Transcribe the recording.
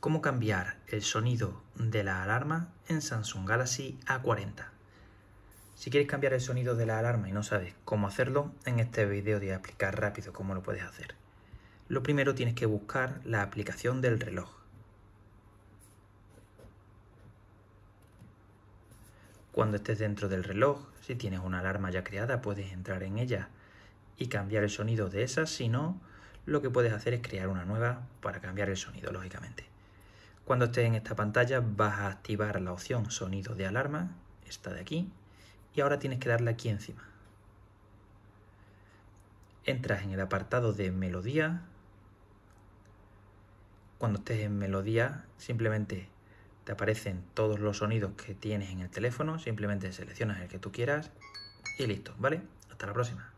cómo cambiar el sonido de la alarma en Samsung Galaxy A40. Si quieres cambiar el sonido de la alarma y no sabes cómo hacerlo, en este vídeo te voy a explicar rápido cómo lo puedes hacer. Lo primero tienes que buscar la aplicación del reloj. Cuando estés dentro del reloj, si tienes una alarma ya creada, puedes entrar en ella y cambiar el sonido de esa, si no, lo que puedes hacer es crear una nueva para cambiar el sonido, lógicamente. Cuando estés en esta pantalla vas a activar la opción sonido de alarma, esta de aquí, y ahora tienes que darle aquí encima. Entras en el apartado de melodía. Cuando estés en melodía simplemente te aparecen todos los sonidos que tienes en el teléfono, simplemente seleccionas el que tú quieras y listo, ¿vale? Hasta la próxima.